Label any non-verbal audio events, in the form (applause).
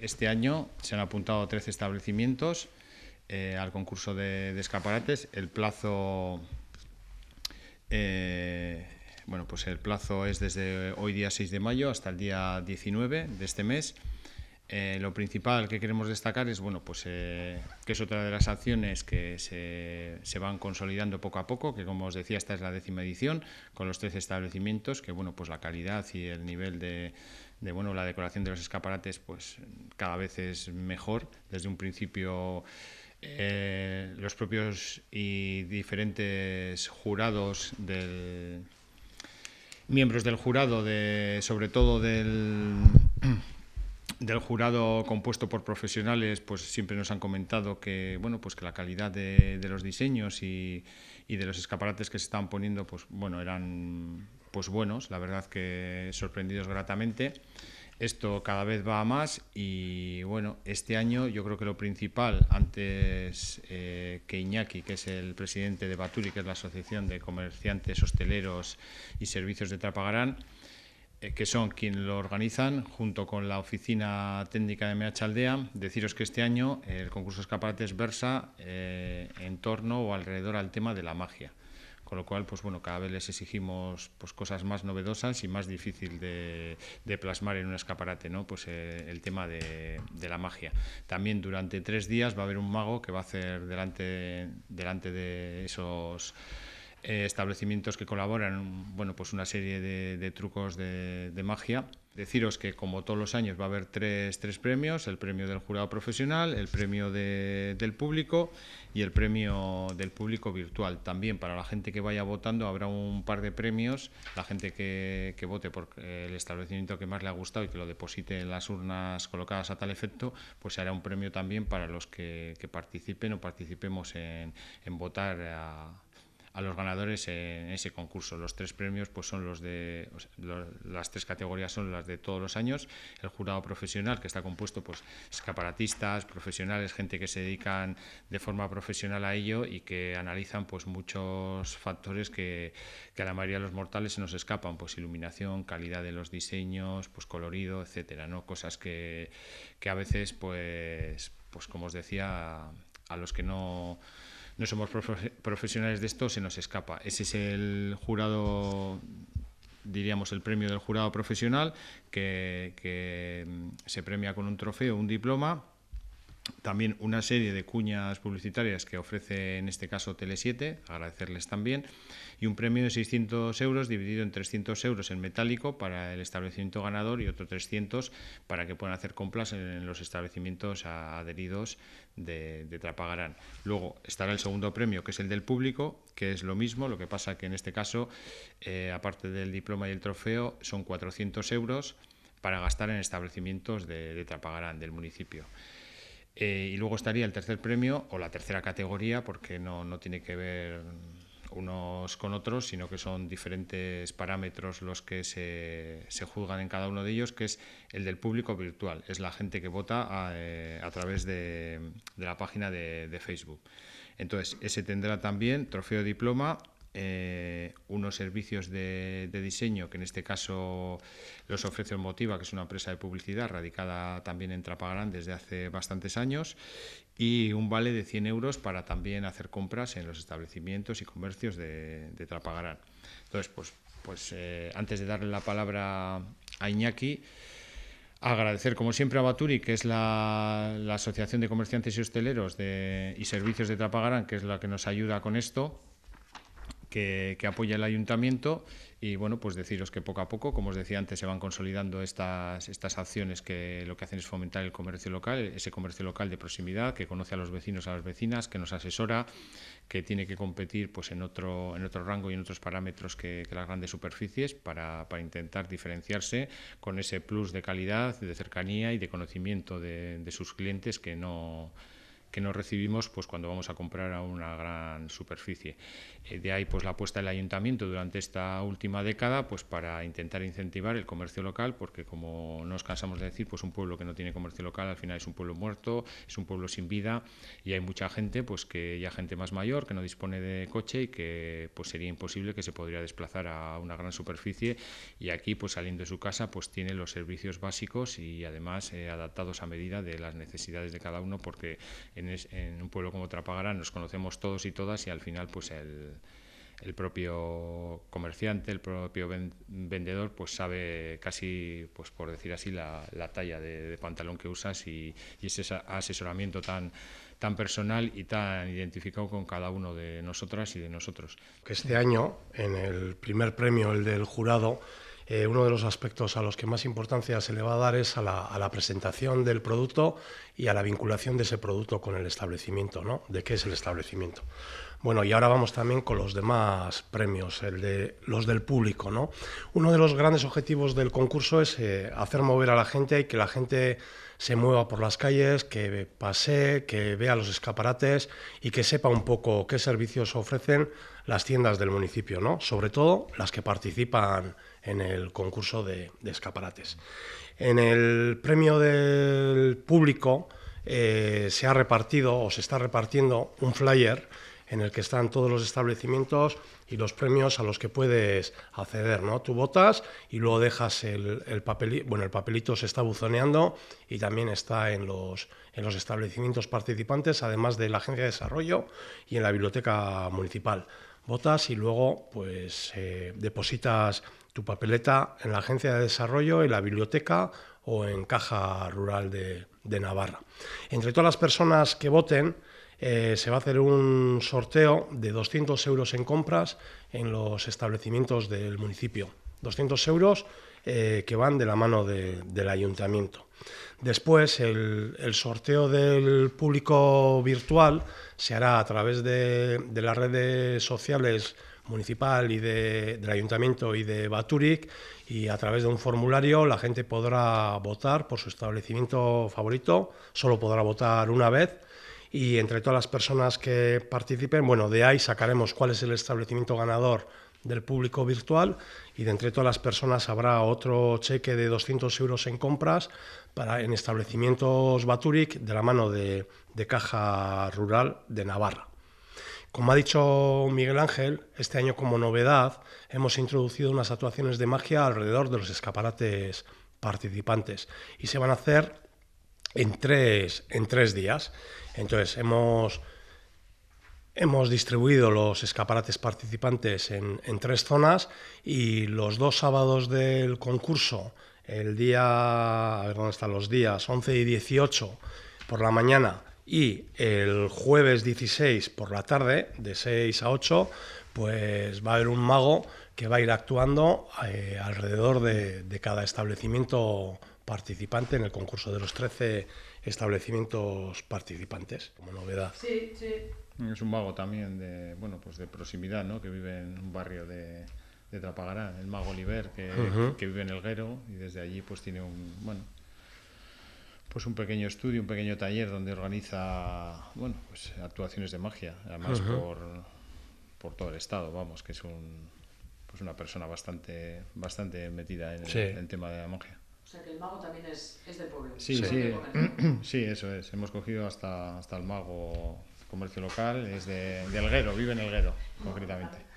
Este año se han apuntado 13 establecimientos eh, al concurso de, escaparates. El plazo, eh, bueno, pues el plazo es desde hoy día 6 de mayo hasta el día 19 de este mes. Eh, lo principal que queremos destacar es, bueno, pues que es otra de las acciones que se, van consolidando poco a poco, que como os decía, esta es la décima edición, con los 13 establecimientos, que bueno, pues la calidad y el nivel de, de bueno, la decoración de los escaparates pues cada vez es mejor. Desde un principio eh, los propios y diferentes jurados del miembros del jurado de sobre todo del (clears throat) del jurado compuesto por profesionales, pues siempre nos han comentado que bueno, pues que la calidad de, los diseños y, de los escaparates que se estaban poniendo, pues bueno, eran pues buenos, la verdad que sorprendidos gratamente. Esto cada vez va a más y bueno, este año yo creo que lo principal, antes eh, que Iñaki, que es el presidente de Baturi, que es la Asociación de Comerciantes, Hosteleros y Servicios de Trapagarán, eh, que son quienes lo organizan, junto con la Oficina Técnica de MH Aldea, deciros que este año eh, el concurso Escaparates versa en torno o alrededor al tema de la magia con lo cual, pues bueno, cada vez les exigimos pues, cosas más novedosas y más difícil de, plasmar en un escaparate, ¿no? Pues eh, el tema de, la magia. También durante tres días va a haber un mago que va a hacer delante, delante de esos eh, establecimientos que colaboran, bueno, pues una serie de, trucos de, magia. Deciros que como todos los años va a haber tres, premios, el premio del jurado profesional, el premio del público y el premio del público virtual. También para la gente que vaya votando habrá un par de premios, la gente que, vote por el establecimiento que más le ha gustado y que lo deposite en las urnas colocadas a tal efecto, pues se hará un premio también para los que, participen o participemos en, en votar a a los ganadores en ese concurso. Los tres premios pues son los de las tres categorías son las de todos los años. El jurado profesional que está compuesto pues escaparatistas, profesionales, gente que se dedican de forma profesional a ello y que analizan pues muchos factores que, a la mayoría de los mortales se nos escapan, pues iluminación, calidad de los diseños, pues colorido, etcétera, ¿no? Cosas que, que a veces pues pues como os decía a los que no no somos profesionales de esto, se nos escapa. Ese es el jurado diríamos el premio del jurado profesional, que, que mm, se premia con un trofeo, un diploma, también una serie de cuñas publicitarias que ofrece en este caso Tele7, agradecerles también, y un premio de 600 euros dividido en 300 euros en metálico para el establecimiento ganador y otro 300 para que puedan hacer compras en los establecimientos adheridos de, Trapagarán. Luego estará el segundo premio, que es el del público, que es lo mismo, lo que pasa que en este caso, eh, aparte del diploma y el trofeo, son 400 euros para gastar en establecimientos de, de Trapagarán, del municipio. Eh, y luego estaría el tercer premio o la tercera categoría, porque no, tiene que ver unos con otros, sino que son diferentes parámetros los que se, juzgan en cada uno de ellos, que es el del público virtual, es la gente que vota a, eh, través de, la página de, de, Facebook. Entonces, ese tendrá también trofeo diploma eh, unos servicios de, diseño que en este caso los ofrece Motiva, que es una empresa de publicidad radicada también en Trapagarán desde hace bastantes años, y un vale de 100 euros para también hacer compras en los establecimientos y comercios de, Trapagarán. Entonces, pues, pues eh, antes de darle la palabra a Iñaki, agradecer como siempre a Baturi, que es la, Asociación de Comerciantes y Hosteleros de, y Servicios de Trapagarán, que es la que nos ayuda con esto que, apoya el ayuntamiento y bueno, pues deciros que poco a poco, como os decía antes, se van consolidando estas, estas acciones que lo que hacen es fomentar el comercio local, ese comercio local de proximidad que conoce a los vecinos, a las vecinas, que nos asesora, que tiene que competir pues, en, otro, en otro rango y en otros parámetros que, las grandes superficies para, intentar diferenciarse con ese plus de calidad, de cercanía y de conocimiento de sus clientes que no que no recibimos pues, cuando vamos a comprar a una gran superficie. Eh, de ahí pues, la apuesta del ayuntamiento durante esta última década pues, para intentar incentivar el comercio local, porque como nos cansamos de decir, pues un pueblo que no tiene comercio local al final es un pueblo muerto, es un pueblo sin vida y hay mucha gente, pues que ya gente más mayor que no dispone de coche y que pues sería imposible que se podría desplazar a una gran superficie y aquí pues saliendo de su casa pues tiene los servicios básicos y además eh, adaptados a medida de las necesidades de cada uno porque en, un pueblo como Trapagarán nos conocemos todos y todas y al final pues el, propio comerciante, el propio vendedor, pues sabe casi, pues por decir así, la, talla de, pantalón que usas y, ese asesoramiento tan, tan personal y tan identificado con cada uno de nosotras y de nosotros. Que este año, en el primer premio, el del jurado, eh, uno de los aspectos a los que más importancia se le va a dar es a la, a la, presentación del producto y a la vinculación de ese producto con el establecimiento, ¿no? ¿De qué es el establecimiento? Bueno, y ahora vamos también con los demás premios, los del público, Uno de los grandes objetivos del concurso es eh, hacer mover a la gente y que la gente se mueva por las calles, que pase, que vea los escaparates y que sepa un poco qué servicios ofrecen las tiendas del municipio, Sobre todo las que participan en el concurso de, escaparates. En el premio del público eh, se ha repartido o se está repartiendo un flyer en el que están todos los establecimientos y los premios a los que puedes acceder, ¿no? Tú votas y luego dejas el, papelito, bueno, el papelito se está buzoneando y también está en los, establecimientos participantes, además de la Agencia de Desarrollo y en la Biblioteca Municipal. Votas y luego pues eh, depositas tu papeleta en la Agencia de Desarrollo, en la Biblioteca o en Caja Rural de Navarra. Entre todas las personas que voten, eh, se va a hacer un sorteo de 200 euros en compras en los establecimientos del municipio. 200 euros eh, que van de la mano del ayuntamiento. Después, el, sorteo del público virtual se hará a través de, las redes sociales municipal y del ayuntamiento y de Baturic. y a través de un formulario la gente podrá votar por su establecimiento favorito, solo podrá votar una vez y entre todas las personas que participen, bueno, de ahí sacaremos cuál es el establecimiento ganador del público virtual y de entre todas las personas habrá otro cheque de 200 euros en compras para, en establecimientos Baturic de la mano de, de Caja Rural de Navarra. Como ha dicho Miguel Ángel, este año como novedad hemos introducido unas actuaciones de magia alrededor de los escaparates participantes y se van a hacer en tres, en tres días. Entonces, hemos, hemos distribuido los escaparates participantes en, tres zonas y los dos sábados del concurso, el día, a dónde están los días, 11 y 18 por la mañana y el jueves 16 por la tarde, de 6 a 8, pues va a haber un mago que va a ir actuando eh, alrededor de, de cada establecimiento participante en el concurso de los 13 establecimientos participantes, como novedad. Sí, sí. Es un mago también de, bueno, pues de proximidad, ¿no? Que vive en un barrio de, de Trapagará, el mago Oliver, que, vive en El Guero y desde allí pues tiene un, bueno, pues un pequeño estudio, un pequeño taller donde organiza, bueno, pues actuaciones de magia, además por, por todo el estado, vamos, que es un, pues una persona bastante, bastante metida en el tema de la magia. O sea que el mago también es, del pueblo. Sí, (clears throat) sí, eso es. Hemos cogido hasta, hasta el mago comercio local, es de, de Alguero, vive en Alguero, concretamente.